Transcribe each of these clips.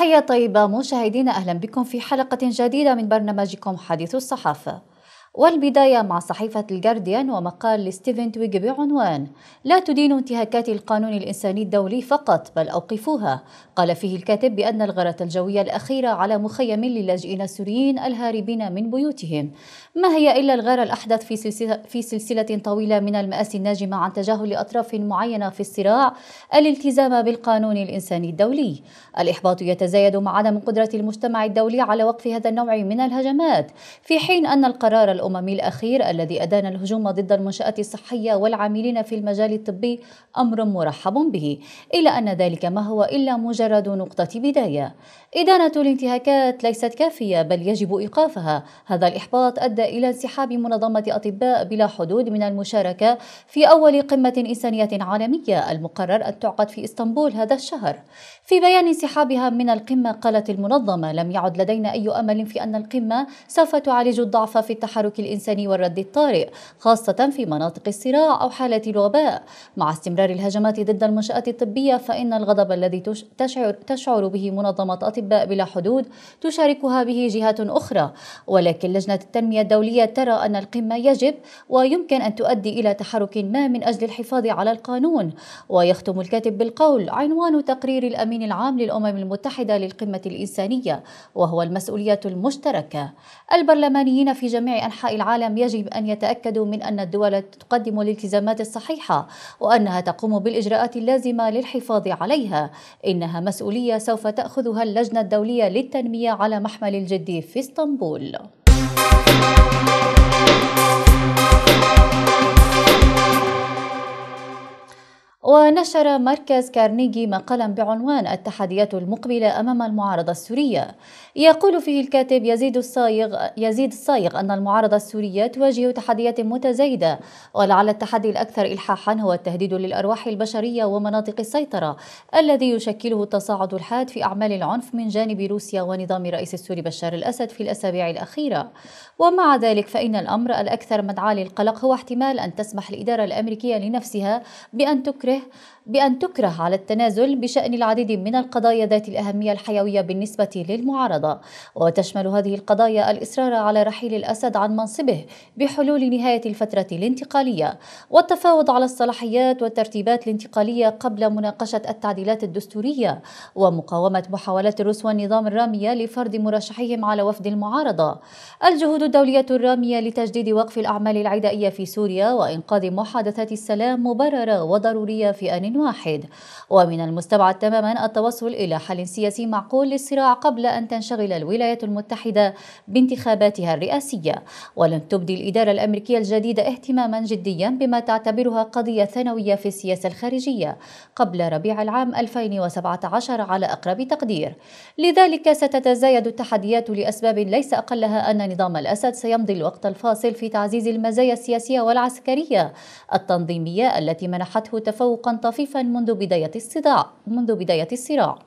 تحية طيبة مشاهدينا أهلا بكم في حلقة جديدة من برنامجكم حديث الصحافة والبداية مع صحيفة الجارديان ومقال لستيفن تويج بعنوان لا تدين انتهاكات القانون الإنساني الدولي فقط بل أوقفوها قال فيه الكاتب بأن الغارة الجوية الأخيرة على مخيم للاجئين السوريين الهاربين من بيوتهم ما هي إلا الغارة الأحدث في سلسلة, في سلسلة طويلة من المآسي الناجمة عن تجاهل أطراف معينة في الصراع الالتزام بالقانون الإنساني الدولي الإحباط يتزايد مع عدم قدرة المجتمع الدولي على وقف هذا النوع من الهجمات في حين أن القرار الأممي الأخير الذي أدان الهجوم ضد المنشآت الصحية والعاملين في المجال الطبي أمر مرحب به إلا أن ذلك ما هو إلا مجرد نقطة بداية إدانة الانتهاكات ليست كافية بل يجب إيقافها هذا الإحباط أدى إلى انسحاب منظمة أطباء بلا حدود من المشاركة في أول قمة إنسانية عالمية المقرر أن تعقد في إسطنبول هذا الشهر في بيان انسحابها من القمة قالت المنظمة لم يعد لدينا أي أمل في أن القمة سوف تعالج الضعف في التحرك التحرك الإنساني والرد الطارئ خاصة في مناطق الصراع أو حالة الوباء مع استمرار الهجمات ضد المنشآت الطبية فإن الغضب الذي تشعر, تشعر به منظمة أطباء بلا حدود تشاركها به جهات أخرى ولكن لجنة التنمية الدولية ترى أن القمة يجب ويمكن أن تؤدي إلى تحرك ما من أجل الحفاظ على القانون ويختم الكاتب بالقول عنوان تقرير الأمين العام للأمم المتحدة للقمة الإنسانية وهو المسؤوليات المشتركة البرلمانيين في جميع أنحاء أنحاء العالم يجب أن يتأكدوا من أن الدول تقدم الالتزامات الصحيحة وأنها تقوم بالإجراءات اللازمة للحفاظ عليها إنها مسؤولية سوف تأخذها اللجنة الدولية للتنمية على محمل الجد في اسطنبول ونشر مركز كارنيجي مقالا بعنوان التحديات المقبلة أمام المعارضة السورية يقول فيه الكاتب يزيد الصايغ, يزيد الصايغ أن المعارضة السورية تواجه تحديات متزايدة ولعل التحدي الأكثر إلحاحا هو التهديد للأرواح البشرية ومناطق السيطرة الذي يشكله التصاعد الحاد في أعمال العنف من جانب روسيا ونظام رئيس السوري بشار الأسد في الأسابيع الأخيرة ومع ذلك فإن الأمر الأكثر مدعاة للقلق هو احتمال أن تسمح الإدارة الأمريكية لنفسها بأن تكره وجهه بأن تكره على التنازل بشأن العديد من القضايا ذات الأهمية الحيوية بالنسبة للمعارضة وتشمل هذه القضايا الإصرار على رحيل الأسد عن منصبه بحلول نهاية الفترة الانتقالية والتفاوض على الصلاحيات والترتيبات الانتقالية قبل مناقشة التعديلات الدستورية ومقاومة محاولات الروس والنظام الرامية لفرض مرشحهم على وفد المعارضة الجهود الدولية الرامية لتجديد وقف الأعمال العدائية في سوريا وإنقاذ محادثات السلام مبررة وضرورية في آن واحد ومن المستبعد تماما التوصل إلى حل سياسي معقول للصراع قبل أن تنشغل الولايات المتحدة بانتخاباتها الرئاسية ولن تبدي الإدارة الأمريكية الجديدة اهتماما جديا بما تعتبرها قضية ثانوية في السياسة الخارجية قبل ربيع العام 2017 على أقرب تقدير لذلك ستتزايد التحديات لأسباب ليس أقلها أن نظام الأسد سيمضي الوقت الفاصل في تعزيز المزايا السياسية والعسكرية التنظيمية التي منحته تفوق سوقا طفيفا منذ بداية الصداع منذ بداية الصراع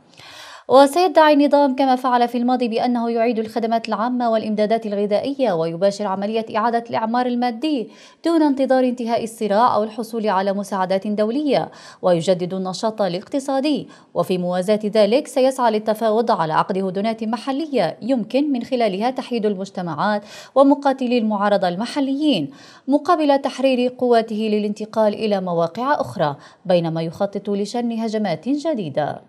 وسيدعي النظام كما فعل في الماضي بأنه يعيد الخدمات العامة والإمدادات الغذائية ويباشر عملية إعادة الإعمار المادي دون انتظار انتهاء الصراع أو الحصول على مساعدات دولية ويجدد النشاط الاقتصادي وفي موازاة ذلك سيسعى للتفاوض على عقد هدنات محلية يمكن من خلالها تحييد المجتمعات ومقاتلي المعارضة المحليين مقابل تحرير قواته للانتقال إلى مواقع أخرى بينما يخطط لشن هجمات جديدة.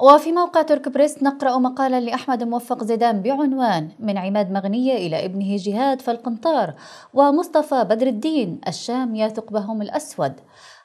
وفي موقع ترك بريس نقرأ مقالا لأحمد موفق زيدان بعنوان من عماد مغنية إلى ابنه جهاد فالقنطار ومصطفى بدر الدين الشام يا ثقبهم الأسود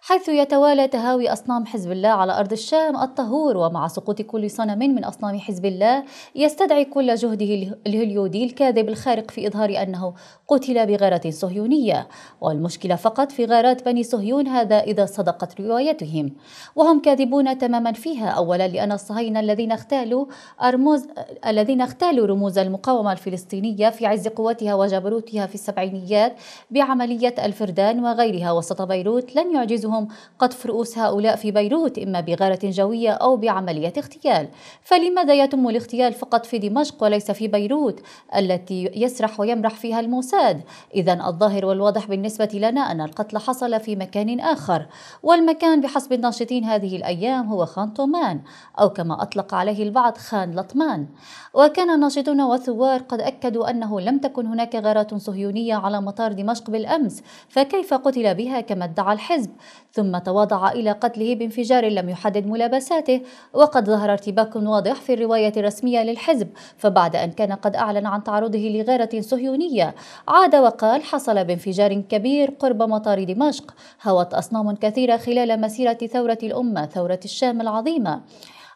حيث يتوالى تهاوي أصنام حزب الله على أرض الشام الطهور ومع سقوط كل صنم من أصنام حزب الله يستدعي كل جهده الهليودي الكاذب الخارق في إظهار أنه قتل بغارة صهيونية والمشكلة فقط في غارات بني صهيون هذا إذا صدقت روايتهم وهم كاذبون تماما فيها أولا لأن الصهاينة الذين اغتالوا أرموز الذين اغتالوا رموز المقاومة الفلسطينية في عز قوتها وجبروتها في السبعينيات بعملية الفردان وغيرها وسط بيروت لن يعجزهم منهم قطف رؤوس هؤلاء في بيروت إما بغارة جوية أو بعملية اغتيال فلماذا يتم الاغتيال فقط في دمشق وليس في بيروت التي يسرح ويمرح فيها الموساد إذا الظاهر والواضح بالنسبة لنا أن القتل حصل في مكان آخر والمكان بحسب الناشطين هذه الأيام هو خان طومان أو كما أطلق عليه البعض خان لطمان وكان الناشطون والثوار قد أكدوا أنه لم تكن هناك غارات صهيونية على مطار دمشق بالأمس فكيف قتل بها كما ادعى الحزب ثم تواضع إلى قتله بانفجار لم يحدد ملابساته وقد ظهر ارتباك واضح في الرواية الرسمية للحزب فبعد أن كان قد أعلن عن تعرضه لغارة صهيونية عاد وقال حصل بانفجار كبير قرب مطار دمشق هوت أصنام كثيرة خلال مسيرة ثورة الأمة ثورة الشام العظيمة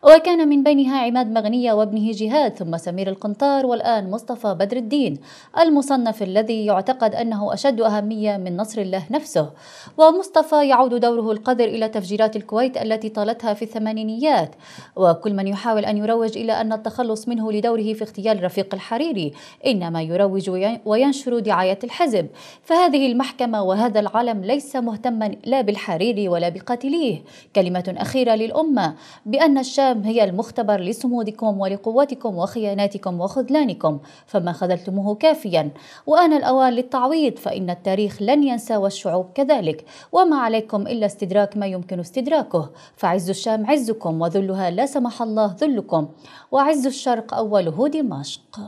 وكان من بينها عماد مغنية وابنه جهاد ثم سمير القنطار والآن مصطفى بدر الدين المصنف الذي يعتقد أنه أشد أهمية من نصر الله نفسه ومصطفى يعود دوره القدر إلى تفجيرات الكويت التي طالتها في الثمانينيات وكل من يحاول أن يروج إلى أن التخلص منه لدوره في اغتيال رفيق الحريري إنما يروج وينشر دعاية الحزب فهذه المحكمة وهذا العالم ليس مهتما لا بالحريري ولا بقاتليه كلمة أخيرة للأمة بأن الشاب الأيام هي المختبر لصمودكم ولقوتكم وخياناتكم وخذلانكم فما خذلتموه كافيا وآن الأوان للتعويض فإن التاريخ لن ينسى والشعوب كذلك وما عليكم إلا استدراك ما يمكن استدراكه فعز الشام عزكم وذلها لا سمح الله ذلكم وعز الشرق أوله دمشق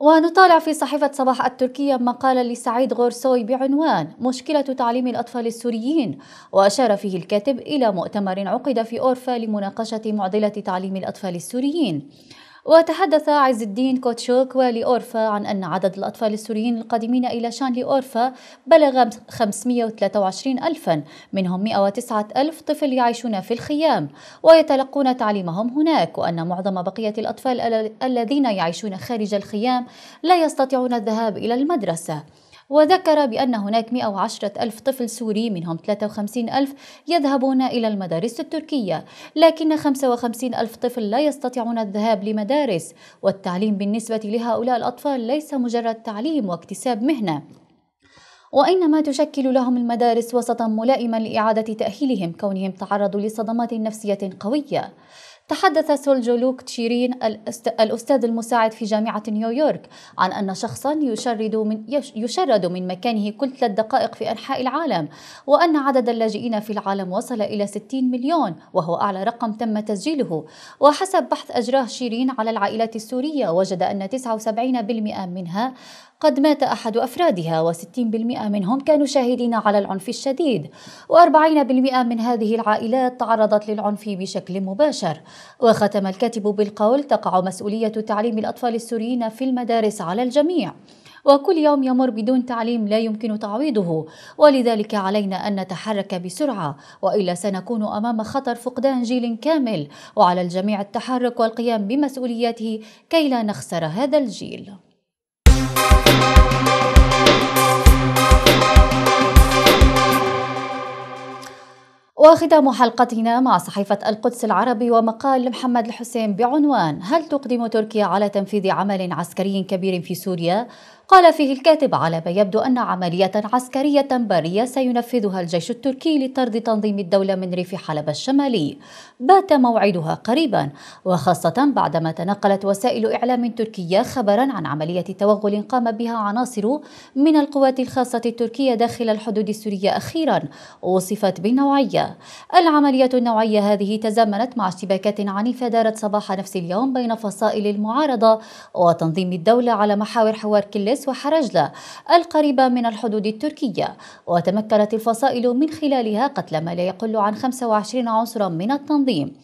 ونطالع في صحيفة صباح التركية مقالا لسعيد غورسوي بعنوان مشكلة تعليم الأطفال السوريين وأشار فيه الكاتب إلى مؤتمر عقد في أورفا لمناقشة معضلة تعليم الأطفال السوريين وتحدث عز الدين كوتشوك والي أورفا عن أن عدد الأطفال السوريين القادمين إلى شان أورفا بلغ 523 ألفا منهم 109 ألف طفل يعيشون في الخيام ويتلقون تعليمهم هناك وأن معظم بقية الأطفال الذين يعيشون خارج الخيام لا يستطيعون الذهاب إلى المدرسة وذكر بأن هناك 110 ألف طفل سوري منهم 53 ألف يذهبون إلى المدارس التركية لكن 55 ألف طفل لا يستطيعون الذهاب لمدارس والتعليم بالنسبة لهؤلاء الأطفال ليس مجرد تعليم واكتساب مهنة وإنما تشكل لهم المدارس وسطا ملائما لإعادة تأهيلهم كونهم تعرضوا لصدمات نفسية قوية تحدث سولجولوك تشيرين الأستاذ المساعد في جامعة نيويورك عن أن شخصا يشرد من, يشرد من مكانه كل ثلاث دقائق في أنحاء العالم وأن عدد اللاجئين في العالم وصل إلى 60 مليون وهو أعلى رقم تم تسجيله وحسب بحث أجراه شيرين على العائلات السورية وجد أن 79% منها قد مات أحد أفرادها و60% منهم كانوا شاهدين على العنف الشديد و40% من هذه العائلات تعرضت للعنف بشكل مباشر وختم الكاتب بالقول تقع مسؤولية تعليم الأطفال السوريين في المدارس على الجميع وكل يوم يمر بدون تعليم لا يمكن تعويضه ولذلك علينا ان نتحرك بسرعه والا سنكون امام خطر فقدان جيل كامل وعلى الجميع التحرك والقيام بمسؤولياته كي لا نخسر هذا الجيل وختام حلقتنا مع صحيفة القدس العربي ومقال لمحمد الحسين بعنوان هل تقدم تركيا على تنفيذ عمل عسكري كبير في سوريا قال فيه الكاتب على ما يبدو أن عملية عسكرية بارية سينفذها الجيش التركي لطرد تنظيم الدولة من ريف حلب الشمالي بات موعدها قريبا وخاصة بعدما تنقلت وسائل إعلام تركية خبرا عن عملية توغل قام بها عناصر من القوات الخاصة التركية داخل الحدود السورية أخيرا وصفت بالنوعية العملية النوعية هذه تزامنت مع اشتباكات عنيفة دارت صباح نفس اليوم بين فصائل المعارضة وتنظيم الدولة على محاور حوار كلس طرابلس وحرجلة القريبة من الحدود التركية وتمكنت الفصائل من خلالها قتل ما لا يقل عن 25 عنصرا من التنظيم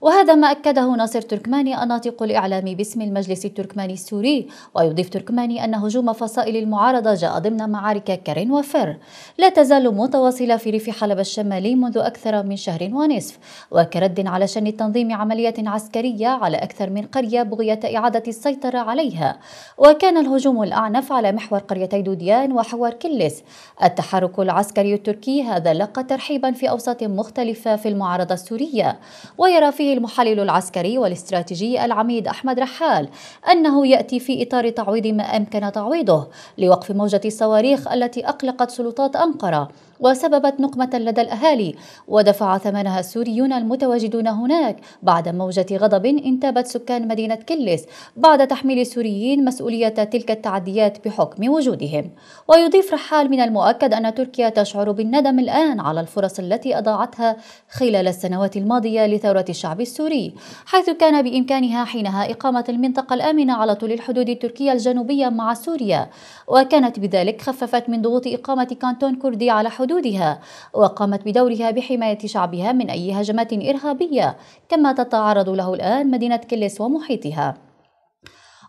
وهذا ما أكده ناصر تركماني الناطق الإعلامي باسم المجلس التركماني السوري ويضيف تركماني أن هجوم فصائل المعارضة جاء ضمن معارك كرين وفر لا تزال متواصلة في ريف حلب الشمالي منذ أكثر من شهر ونصف وكرد على شن تنظيم عمليات عسكرية على أكثر من قرية بغية إعادة السيطرة عليها وكان الهجوم الأعنف على محور قريتي دوديان وحوار كلس التحرك العسكري التركي هذا لقى ترحيبا في أوساط مختلفة في المعارضة السورية ويرى في رأيه المحلل العسكري والاستراتيجي العميد أحمد رحال أنه يأتي في إطار تعويض ما أمكن تعويضه لوقف موجة الصواريخ التي أقلقت سلطات أنقرة وسببت نقمة لدى الأهالي ودفع ثمنها السوريون المتواجدون هناك بعد موجة غضب انتابت سكان مدينة كلس بعد تحميل السوريين مسؤولية تلك التعديات بحكم وجودهم ويضيف رحال من المؤكد أن تركيا تشعر بالندم الآن على الفرص التي أضاعتها خلال السنوات الماضية لثورة الشعب السوري حيث كان بإمكانها حينها إقامة المنطقة الآمنة على طول الحدود التركية الجنوبية مع سوريا وكانت بذلك خففت من ضغوط إقامة كانتون كردي على حدود حدودها وقامت بدورها بحماية شعبها من أي هجمات إرهابية كما تتعرض له الآن مدينة كلس ومحيطها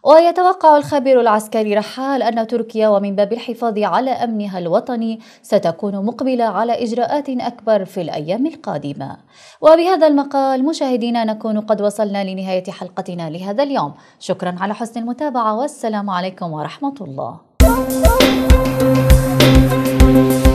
ويتوقع الخبير العسكري رحال أن تركيا ومن باب الحفاظ على أمنها الوطني ستكون مقبلة على إجراءات أكبر في الأيام القادمة وبهذا المقال مشاهدينا نكون قد وصلنا لنهاية حلقتنا لهذا اليوم شكرا على حسن المتابعة والسلام عليكم ورحمة الله